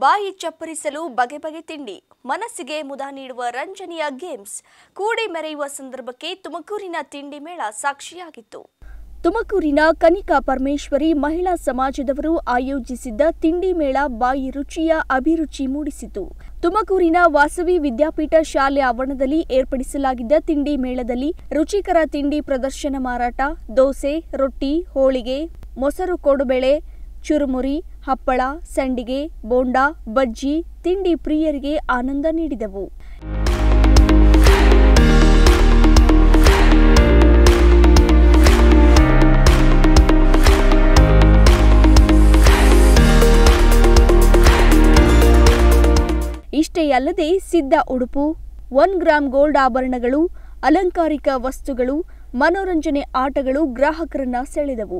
ಬಾಯಿ ಚಪ್ಪರಿಸಲು ಬಗೆ ಬಗೆ ತಿಂಡಿ ಮನಸ್ಸಿಗೆ ಮುದ ನೀಡುವ ರಂಜನೀಯ ಗೇಮ್ಸ್ ಕೂಡಿ ಮೆರೆಯುವ ಸಂದರ್ಭಕ್ಕೆ ತುಮಕೂರಿನ ತಿಂಡಿ ಮೇಳ ಸಾಕ್ಷಿಯಾಗಿತ್ತು ತುಮಕೂರಿನ ಕನಿಕಾ ಪರಮೇಶ್ವರಿ ಮಹಿಳಾ ಸಮಾಜದವರು ಆಯೋಜಿಸಿದ್ದ ತಿಂಡಿ ಮೇಳ ಬಾಯಿ ರುಚಿಯ ಅಭಿರುಚಿ ಮೂಡಿಸಿತು ತುಮಕೂರಿನ ವಾಸವಿ ವಿದ್ಯಾಪೀಠ ಶಾಲೆ ಆವರಣದಲ್ಲಿ ಏರ್ಪಡಿಸಲಾಗಿದ್ದ ತಿಂಡಿ ಮೇಳದಲ್ಲಿ ರುಚಿಕರ ತಿಂಡಿ ಪ್ರದರ್ಶನ ಮಾರಾಟ ದೋಸೆ ರೊಟ್ಟಿ ಹೋಳಿಗೆ ಮೊಸರು ಕೊಡುಬೆಳೆ ಚುರುಮುರಿ ಹಪ್ಪಳ ಸಂಡಿಗೆ ಬೋಂಡಾ ಬಜ್ಜಿ ತಿಂಡಿ ಪ್ರಿಯರಿಗೆ ಆನಂದ ನೀಡಿದವು ಇಷ್ಟೇ ಅಲ್ಲದೆ ಸಿದ್ಧ ಉಡುಪು ಒನ್ ಗ್ರಾಂ ಗೋಲ್ಡ್ ಆಭರಣಗಳು ಅಲಂಕಾರಿಕ ವಸ್ತುಗಳು ಮನೋರಂಜನೆ ಆಟಗಳು ಗ್ರಾಹಕರನ್ನ ಸೆಳೆದವು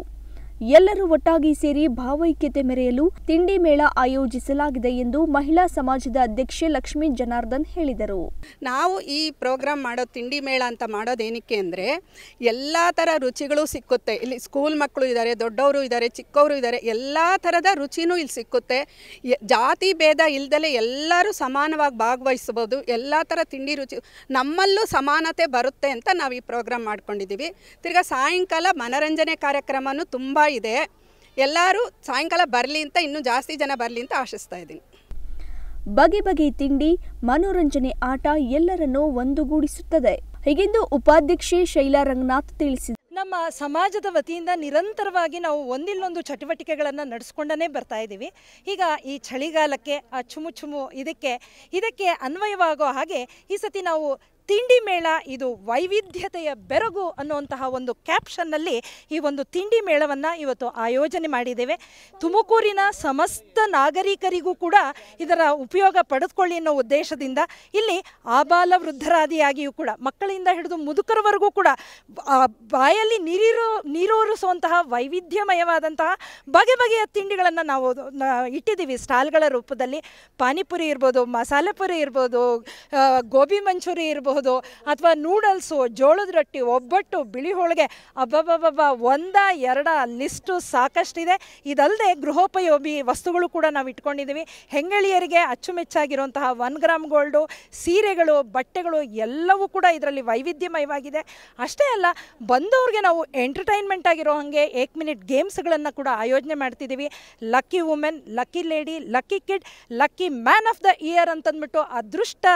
ಎಲ್ಲರೂ ಒಟ್ಟಾಗಿ ಸೇರಿ ಭಾವೈಕ್ಯತೆ ಮೆರೆಯಲು ತಿಂಡಿ ಮೇಳ ಆಯೋಜಿಸಲಾಗಿದೆ ಎಂದು ಮಹಿಳಾ ಸಮಾಜದ ಅಧ್ಯಕ್ಷೆ ಲಕ್ಷ್ಮೀ ಜನಾರ್ದನ್ ಹೇಳಿದರು ನಾವು ಈ ಪ್ರೋಗ್ರಾಮ್ ಮಾಡೋ ತಿಂಡಿ ಮೇಳ ಅಂತ ಮಾಡೋದೇನಕ್ಕೆ ಅಂದರೆ ಎಲ್ಲ ಥರ ರುಚಿಗಳು ಸಿಕ್ಕುತ್ತೆ ಇಲ್ಲಿ ಸ್ಕೂಲ್ ಮಕ್ಕಳು ಇದ್ದಾರೆ ದೊಡ್ಡವರು ಇದ್ದಾರೆ ಚಿಕ್ಕವರು ಇದ್ದಾರೆ ಎಲ್ಲ ಥರದ ರುಚಿನೂ ಇಲ್ಲಿ ಸಿಕ್ಕುತ್ತೆ ಜಾತಿ ಭೇದ ಇಲ್ದಲೆ ಎಲ್ಲರೂ ಸಮಾನವಾಗಿ ಭಾಗವಹಿಸಬಹುದು ಎಲ್ಲ ಥರ ತಿಂಡಿ ರುಚಿ ನಮ್ಮಲ್ಲೂ ಸಮಾನತೆ ಬರುತ್ತೆ ಅಂತ ನಾವು ಈ ಪ್ರೋಗ್ರಾಮ್ ಮಾಡ್ಕೊಂಡಿದ್ದೀವಿ ತಿರ್ಗಾ ಸಾಯಂಕಾಲ ಮನರಂಜನೆ ಕಾರ್ಯಕ್ರಮನೂ ತುಂಬ ಇದೆ ಎಲ್ಲರೂ ಸಾಯಂಕಾಲ ಬರಲಿ ಅಂತ ಇನ್ನೂ ಜಾಸ್ತಿ ಜನ ಬರಲಿ ಅಂತ ಆಶಿಸ್ತಾ ಇದ್ದೀನಿ ಬಗೆ ಬಗೆ ತಿಂಡಿ ಮನೋರಂಜನೆ ಆಟ ಎಲ್ಲರನ್ನೂ ಒಂದುಗೂಡಿಸುತ್ತದೆ ಹೀಗೆಂದು ಉಪಾಧ್ಯಕ್ಷೆ ಶೈಲಾ ರಂಗನಾಥ್ ತಿಳಿಸಿದರು ನಮ್ಮ ಸಮಾಜದ ವತಿಯಿಂದ ನಿರಂತರವಾಗಿ ನಾವು ಒಂದಿಲ್ಲೊಂದು ಚಟುವಟಿಕೆಗಳನ್ನು ನಡೆಸ್ಕೊಂಡೇ ಬರ್ತಾ ಇದ್ದೀವಿ ಈಗ ಈ ಚಳಿಗಾಲಕ್ಕೆ ಆ ಚುಮು ಚುಮು ಇದಕ್ಕೆ ಇದಕ್ಕೆ ಅನ್ವಯವಾಗೋ ಹಾಗೆ ಈ ಸತಿ ನಾವು ತಿಂಡಿ ಮೇಳ ಇದು ವೈವಿಧ್ಯತೆಯ ಬೆರಗು ಅನ್ನುವಂತಹ ಒಂದು ಕ್ಯಾಪ್ಷನ್ನಲ್ಲಿ ಈ ಒಂದು ತಿಂಡಿ ಮೇಳವನ್ನು ಇವತ್ತು ಆಯೋಜನೆ ಮಾಡಿದ್ದೇವೆ ತುಮಕೂರಿನ ಸಮಸ್ತ ನಾಗರಿಕರಿಗೂ ಕೂಡ ಇದರ ಉಪಯೋಗ ಪಡೆದುಕೊಳ್ಳಿ ಅನ್ನೋ ಉದ್ದೇಶದಿಂದ ಇಲ್ಲಿ ಆಬಾಲ ವೃದ್ಧರಾದಿಯಾಗಿಯೂ ಕೂಡ ಮಕ್ಕಳಿಂದ ಹಿಡಿದು ಮುದುಕರವರೆಗೂ ಕೂಡ ಬಾಯಲ್ಲಿ ನೀರಿರೋ ನೀರೋರಿಸುವಂತಹ ವೈವಿಧ್ಯಮಯವಾದಂತಹ ಬಗೆ ಬಗೆಯ ತಿಂಡಿಗಳನ್ನು ನಾವು ಇಟ್ಟಿದ್ದೀವಿ ಸ್ಟಾಲ್ಗಳ ರೂಪದಲ್ಲಿ ಪಾನಿಪುರಿ ಇರ್ಬೋದು ಮಸಾಲೆ ಪುರಿ ಇರ್ಬೋದು ಗೋಬಿ ಮಂಚೂರಿ ಇರಬಹುದು ಮಾಡಬಹುದು ಅಥವಾ ನೂಡಲ್ಸು ಜೋಳದ ರೊಟ್ಟಿ ಒಬ್ಬಟ್ಟು ಬಿಳಿ ಹೋಳಿಗೆ ಅಬ್ಬಬ್ಬಬ್ಬ ಒಂದ ಎರಡ ಲಿಸ್ಟು ಸಾಕಷ್ಟಿದೆ ಇದಲ್ಲದೆ ಗೃಹೋಪಯೋಗಿ ವಸ್ತುಗಳು ಕೂಡ ನಾವು ಇಟ್ಕೊಂಡಿದ್ದೀವಿ ಹೆಂಗಳಿಯರಿಗೆ ಅಚ್ಚುಮೆಚ್ಚಾಗಿರುವಂತಹ ಒನ್ ಗ್ರಾಮ್ ಗೋಲ್ಡು ಸೀರೆಗಳು ಬಟ್ಟೆಗಳು ಎಲ್ಲವೂ ಕೂಡ ಇದರಲ್ಲಿ ವೈವಿಧ್ಯಮಯವಾಗಿದೆ ಅಷ್ಟೇ ಅಲ್ಲ ಬಂದವ್ರಿಗೆ ನಾವು ಎಂಟರ್ಟೈನ್ಮೆಂಟ್ ಆಗಿರೋ ಹಾಗೆ ಏಕ್ ಮಿನಿಟ್ ಗೇಮ್ಸ್ಗಳನ್ನು ಕೂಡ ಆಯೋಜನೆ ಮಾಡ್ತಿದ್ದೀವಿ lucky women lucky lady lucky kid lucky man of the year ಅಂತಂದ್ಬಿಟ್ಟು ಅದೃಷ್ಟ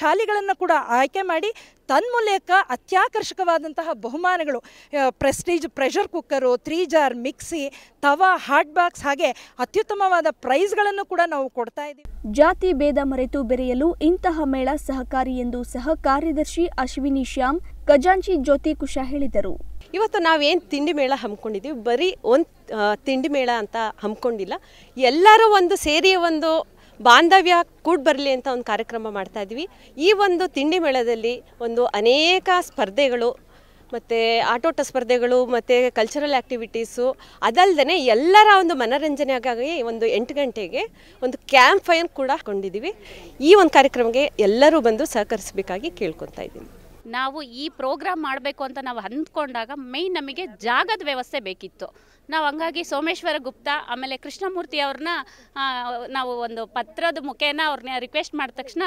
ಶಾಲಿಗಳನ್ನು ಕೂಡ ಆಯ್ಕೆ ಮಾಡಿ ತನ್ಮೂಲಕ ಅತ್ಯಾಕರ್ಷಕವಾದಂತಹ ಬಹುಮಾನಗಳು Prestige pressure cooker three jar mixie ತವಾ ಹಾಟ್ ಬಾಕ್ಸ್ ಹಾಗೆ ಅತ್ಯುತ್ತಮವಾದ ಪ್ರೈಸ್ಗಳನ್ನು ಕೂಡ ನಾವು ಕೊಡ್ತಾ ಇದ್ದೀವಿ ಜಾತಿ ಭೇದ ಮರೆತು ಬೆರೆಯಲು ಇಂತಹ ಮೇಳ ಸಹಕಾರಿ ಎಂದು ಸಹ ಕಾರ್ಯದರ್ಶಿ ಅಶ್ವಿನಿ ಶ್ಯಾಮ್ ಖಜಾಂಚಿ ಜ್ಯೋತಿ ಕುಶಾ ಹೇಳಿದರು ಇವತ್ತು ನಾವೇನು ತಿಂಡಿ ಮೇಳ ಹಮ್ಮಿಕೊಂಡಿದ್ದೀವಿ ಬರೀ ಒಂದು ತಿಂಡಿ ಮೇಳ ಅಂತ ಹಮ್ಮಿಕೊಂಡಿಲ್ಲ ಎಲ್ಲರೂ ಒಂದು ಸೇರಿ ಒಂದು ಬಾಂಧವ್ಯ ಕೂಡ್ ಬರಲಿ ಅಂತ ಒಂದು ಕಾರ್ಯಕ್ರಮ ಮಾಡ್ತಾ ಇದ್ವಿ ಈ ಒಂದು ತಿಂಡಿ ಮೇಳದಲ್ಲಿ ಒಂದು ಅನೇಕ ಸ್ಪರ್ಧೆಗಳು ಮತ್ತು ಆಟೋಟ ಸ್ಪರ್ಧೆಗಳು ಮತ್ತು ಕಲ್ಚರಲ್ ಆ್ಯಕ್ಟಿವಿಟೀಸು ಅದಲ್ಲದೆ ಎಲ್ಲರ ಒಂದು ಮನೋರಂಜನೆಗಾಗಿ ಒಂದು ಎಂಟು ಗಂಟೆಗೆ ಒಂದು ಕ್ಯಾಂಪ್ ಫೈರ್ ಕೂಡ ಕೊಂಡಿದ್ದೀವಿ ಈ ಒಂದು ಕಾರ್ಯಕ್ರಮಕ್ಕೆ ಎಲ್ಲರೂ ಬಂದು ಸಹಕರಿಸಬೇಕಾಗಿ ಕೇಳ್ಕೊತಾ ಇದ್ದೀನಿ ನಾವು ಈ ಪ್ರೋಗ್ರಾಮ್ ಮಾಡಬೇಕು ಅಂತ ನಾವು ಅಂದ್ಕೊಂಡಾಗ ಮೇಯ್ನ್ ನಮಗೆ ಜಾಗದ ವ್ಯವಸ್ಥೆ ಬೇಕಿತ್ತು ನಾವು ಹಂಗಾಗಿ ಸೋಮೇಶ್ವರ ಗುಪ್ತಾ ಆಮೇಲೆ ಕೃಷ್ಣಮೂರ್ತಿ ಅವ್ರನ್ನ ನಾವು ಒಂದು ಪತ್ರದ ಮುಖೇನ ಅವ್ರನ್ನ ರಿಕ್ವೆಸ್ಟ್ ಮಾಡಿದ ತಕ್ಷಣ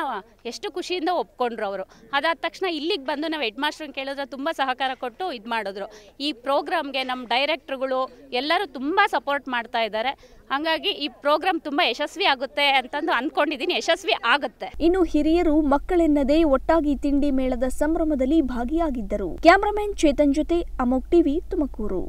ಎಷ್ಟು ಖುಷಿಯಿಂದ ಒಪ್ಕೊಂಡ್ರು ಅವರು ಅದಾದ ತಕ್ಷಣ ಇಲ್ಲಿಗೆ ಬಂದು ನಾವು ಹೆಡ್ ಮಾಸ್ಟ್ರನ್ನ ಕೇಳಿದ್ರೆ ತುಂಬ ಸಹಕಾರ ಕೊಟ್ಟು ಇದು ಮಾಡಿದ್ರು ಈ ಪ್ರೋಗ್ರಾಮ್ಗೆ ನಮ್ಮ ಡೈರೆಕ್ಟ್ರುಗಳು ಎಲ್ಲರೂ ತುಂಬ ಸಪೋರ್ಟ್ ಮಾಡ್ತಾ ಇದ್ದಾರೆ ಹಂಗಾಗಿ ಈ ಪ್ರೋಗ್ರಾಮ್ ತುಂಬ ಯಶಸ್ವಿ ಆಗುತ್ತೆ ಅಂತಂದು ಅಂದ್ಕೊಂಡಿದ್ದೀನಿ ಯಶಸ್ವಿ ಆಗುತ್ತೆ ಇನ್ನು ಹಿರಿಯರು ಮಕ್ಕಳೆನ್ನದೇ ಒಟ್ಟಾಗಿ ತಿಂಡಿ ಮೇಳದ ಸಂಭ್ರಮ ಸಮಾರಂಭದಲ್ಲಿ ಭಾಗಿಯಾಗಿದ್ದರು ಕ್ಯಾಮರಾಮನ್ ಚೇತನ್ ಜೊತೆ ಅಮೋಕ್ ಟಿವಿ ತುಮಕೂರು